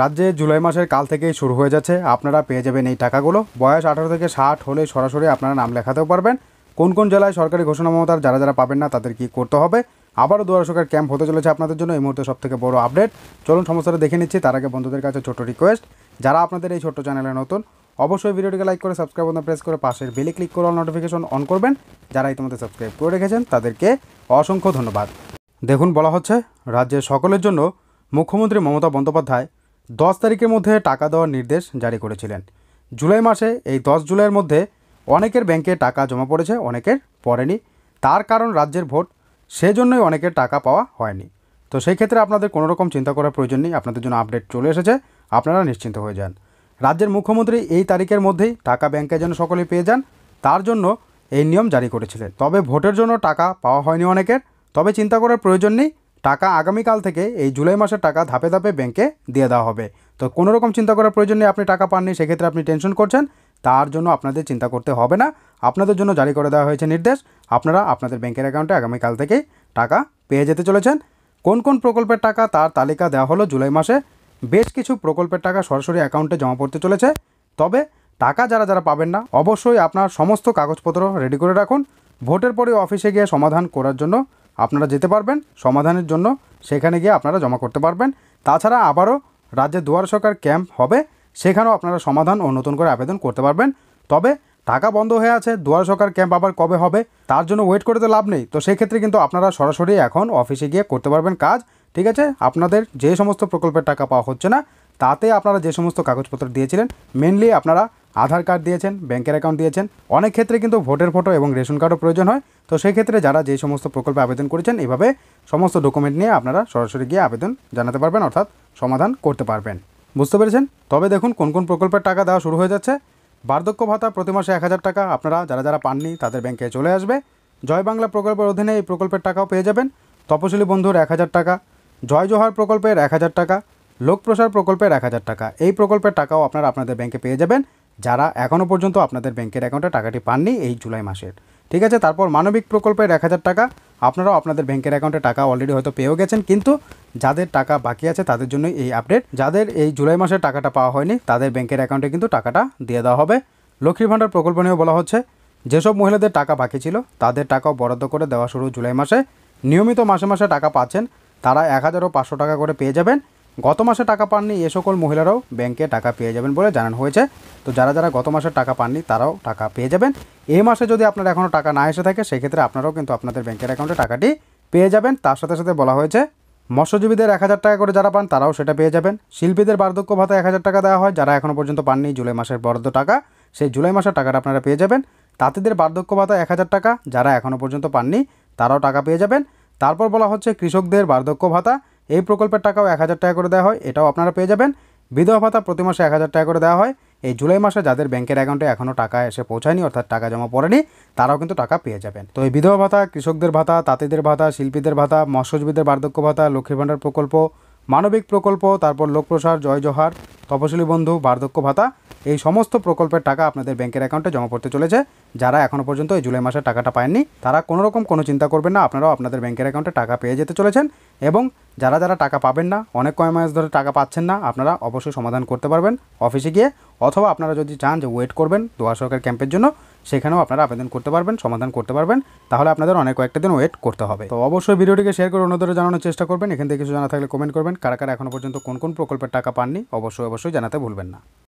রাজ্যে জুলাই মাসের কাল থেকেই শুরু হয়ে যাচ্ছে আপনারা পেয়ে যাবেন এই টাকাগুলো বয়স আঠারো থেকে ষাট হলে সরাসরি আপনারা নাম লেখাতেও পারবেন কোন কোন জেলায় সরকারি ঘোষণা মমতার যারা যারা পাবেন না তাদের কি করতে হবে আবারও দুয়ারশোকের ক্যাম্প হতে চলেছে আপনাদের জন্য এই মুহূর্তে সবথেকে বড় আপডেট চলুন সমস্যাটা দেখে নিচ্ছি তার আগে বন্ধুদের কাছে ছোট রিকোয়েস্ট যারা আপনাদের এই ছোট্ট চ্যানেলে নতুন অবশ্যই ভিডিওটিকে লাইক করে সাবস্ক্রাইব বন্ধু প্রেস করে পাশের বেলে ক্লিক করে নোটিফিকেশন অন করবেন যারা ইতিমধ্যে সাবস্ক্রাইব করে রেখেছেন তাদেরকে অসংখ্য ধন্যবাদ দেখুন বলা হচ্ছে রাজ্যের সকলের জন্য মুখ্যমন্ত্রী মমতা বন্দ্যোপাধ্যায় দশ তারিখের মধ্যে টাকা দেওয়ার নির্দেশ জারি করেছিলেন জুলাই মাসে এই দশ জুলাইয়ের মধ্যে অনেকের ব্যাংকে টাকা জমা পড়েছে অনেকের পড়েনি তার কারণ রাজ্যের ভোট সেজন্যই অনেকের টাকা পাওয়া হয়নি তো সেই ক্ষেত্রে আপনাদের কোনো রকম চিন্তা করার প্রয়োজন নেই আপনাদের জন্য আপডেট চলে এসেছে আপনারা নিশ্চিন্ত হয়ে যান রাজ্যের মুখ্যমন্ত্রী এই তারিখের মধ্যেই টাকা ব্যাংকে যেন সকলে পেয়ে যান তার জন্য এই নিয়ম জারি করেছিলেন তবে ভোটের জন্য টাকা পাওয়া হয়নি অনেকের তবে চিন্তা করার প্রয়োজন নেই টাকা আগামীকাল থেকে এই জুলাই মাসের টাকা ধাপে ধাপে ব্যাংকে দিয়ে দেওয়া হবে তো কোনো রকম চিন্তা করার প্রয়োজন নেই আপনি টাকা পাননি সেক্ষেত্রে আপনি টেনশন করছেন তার জন্য আপনাদের চিন্তা করতে হবে না আপনাদের জন্য জারি করে দেওয়া হয়েছে নির্দেশ আপনারা আপনাদের ব্যাংকের অ্যাকাউন্টে আগামীকাল থেকে টাকা পেয়ে যেতে চলেছেন কোন কোন প্রকল্পের টাকা তার তালিকা দেওয়া হলো জুলাই মাসে বেশ কিছু প্রকল্পের টাকা সরাসরি অ্যাকাউন্টে জমা পড়তে চলেছে তবে টাকা যারা যারা পাবেন না অবশ্যই আপনার সমস্ত কাগজপত্র রেডি করে রাখুন ভোটের পরে অফিসে গিয়ে সমাধান করার জন্য আপনারা যেতে পারবেন সমাধানের জন্য সেখানে গিয়ে আপনারা জমা করতে পারবেন তাছাড়া আবারও রাজ্যে দুয়ার সরকার ক্যাম্প হবে সেখানেও আপনারা সমাধান ও নতুন করে আবেদন করতে পারবেন তবে টাকা বন্ধ হয়ে আছে দুয়ার সরকার ক্যাম্প আবার কবে হবে তার জন্য ওয়েট করে তো লাভ নেই তো সেক্ষেত্রে কিন্তু আপনারা সরাসরি এখন অফিসে গিয়ে করতে পারবেন কাজ ঠিক আছে আপনাদের যে সমস্ত প্রকল্পের টাকা পাওয়া হচ্ছে না তাতে আপনারা যে সমস্ত কাগজপত্র দিয়েছিলেন মেনলি আপনারা আধার কার্ড দিয়েছেন ব্যাংকের অ্যাকাউন্ট দিয়েছেন অনেক ক্ষেত্রে কিন্তু ভোটের ফটো এবং রেশন কার্ডও প্রয়োজন হয় তো সেই ক্ষেত্রে যারা যে সমস্ত প্রকল্পে আবেদন করেছেন এভাবে সমস্ত ডকুমেন্ট নিয়ে আপনারা সরাসরি গিয়ে আবেদন জানাতে পারবেন অর্থাৎ সমাধান করতে পারবেন বুঝতে পেরেছেন তবে দেখুন কোন কোন প্রকল্পের টাকা দেওয়া শুরু হয়ে যাচ্ছে বার্ধক্য ভাতা প্রতি মাসে এক হাজার টাকা আপনারা যারা যারা পাননি তাদের ব্যাংকে চলে আসবে জয় বাংলা প্রকল্পের অধীনে এই প্রকল্পের টাকাও পেয়ে যাবেন তপশিলি বন্ধুর এক হাজার টাকা জয় জোহার প্রকল্পের এক হাজার টাকা লোক প্রসার প্রকল্পের এক হাজার টাকা এই প্রকল্পের টাকাও আপনারা আপনাদের ব্যাংকে পেয়ে যাবেন যারা এখনও পর্যন্ত আপনাদের ব্যাংকের অ্যাকাউন্টে টাকাটি পাননি এই জুলাই মাসের ঠিক আছে তারপর মানবিক প্রকল্পের এক হাজার টাকা আপনারাও আপনাদের ব্যাংকের অ্যাকাউন্টে টাকা অলরেডি হয়তো পেয়েও গেছেন কিন্তু যাদের টাকা বাকি আছে তাদের জন্য এই আপডেট যাদের এই জুলাই মাসের টাকাটা পাওয়া হয়নি তাদের ব্যাংকের অ্যাকাউন্টে কিন্তু টাকাটা দিয়ে দেওয়া হবে লক্ষ্মীর ভাণ্ডার প্রকল্প নিয়েও বলা হচ্ছে যেসব মহিলাদের টাকা বাকি ছিল তাদের টাকাও বরাদ্দ করে দেওয়া শুরু জুলাই মাসে নিয়মিত মাসে মাসে টাকা পাচ্ছেন তারা এক হাজারও পাঁচশো টাকা করে পেয়ে যাবেন গত মাসে টাকা পাননি এ সকল মহিলারাও ব্যাংকে টাকা পেয়ে যাবেন বলে জানানো হয়েছে তো যারা যারা গত মাসে টাকা পাননি তারাও টাকা পেয়ে যাবেন এই মাসে যদি আপনার এখনও টাকা না এসে থাকে সেক্ষেত্রে আপনারাও কিন্তু আপনাদের ব্যাংকের অ্যাকাউন্টে টাকাটি পেয়ে যাবেন তার সাথে সাথে বলা হয়েছে মৎস্যজীবীদের এক হাজার টাকা করে যারা পান তারাও সেটা পেয়ে যাবেন শিল্পীদের বার্ধক্য ভাতা এক হাজার টাকা দেওয়া হয় যারা এখনও পর্যন্ত পাননি জুলাই মাসের বরাদ্দ টাকা সেই জুলাই মাসের টাকাটা আপনারা পেয়ে যাবেন তাঁতিদের বার্ধক্য ভাতা এক হাজার টাকা যারা এখনও পর্যন্ত পাননি তারাও টাকা পেয়ে যাবেন তারপর বলা হচ্ছে কৃষকদের বার্ধক্য ভাতা এই প্রকল্পের টাকাও এক হাজার টাকা করে দেওয়া হয় এটাও আপনারা পেয়ে যাবেন বিধবা ভাতা প্রতি মাসে এক হাজার টাকা করে দেওয়া হয় এই জুলাই মাসে যাদের ব্যাংকের অ্যাকাউন্টে এখনও টাকা এসে পৌঁছায়নি অর্থাৎ টাকা জমা পড়েনি তারাও কিন্তু টাকা পেয়ে যাবেন তো এই বিধবা ভাতা কৃষকদের ভাতা তাঁতিদের ভাতা শিল্পীদের ভাতা মৎস্যজীবীদের বার্ধক্য ভাতা লক্ষ্মীর ভাণ্ডার প্রকল্প মানবিক প্রকল্প তারপর লোকপ্রসার জয় জোহার তপশিলি বন্ধু বার্ধক্য ভাতা এই সমস্ত প্রকল্পের টাকা আপনাদের ব্যাংকের অ্যাকাউন্টে জমা পড়তে চলেছে যারা এখনও পর্যন্ত এই জুলাই মাসের টাকাটা পায়নি তারা কোনো রকম কোনো চিন্তা করবেন না আপনারাও আপনাদের ব্যাংকের অ্যাকাউন্টে টাকা পেয়ে যেতে চলেছেন এবং যারা যারা টাকা পাবেন না অনেক কয় মাস ধরে টাকা পাচ্ছেন না আপনারা অবশ্যই সমাধান করতে পারবেন অফিসে গিয়ে অথবা আপনারা যদি চান যে ওয়েট করবেন দোয়া সরকার ক্যাম্পের জন্য সেখানেও আপনারা আবেদন করতে পারবেন সমাধান করতে পারবেন তাহলে আপনাদের অনেক কয়েকটা দিন ওয়েট করতে হবে তো অবশ্যই ভিডিওটিকে শেয়ার করে অন্যদের জানানোর চেষ্টা করবেন এখান থেকে কিছু জানা থাকলে কমেন্ট করবেন কারা কারা এখনও পর্যন্ত কোন কোন প্রকল্পের টাকা পাননি অবশ্যই অবশ্যই জানাতে ভুলবেন না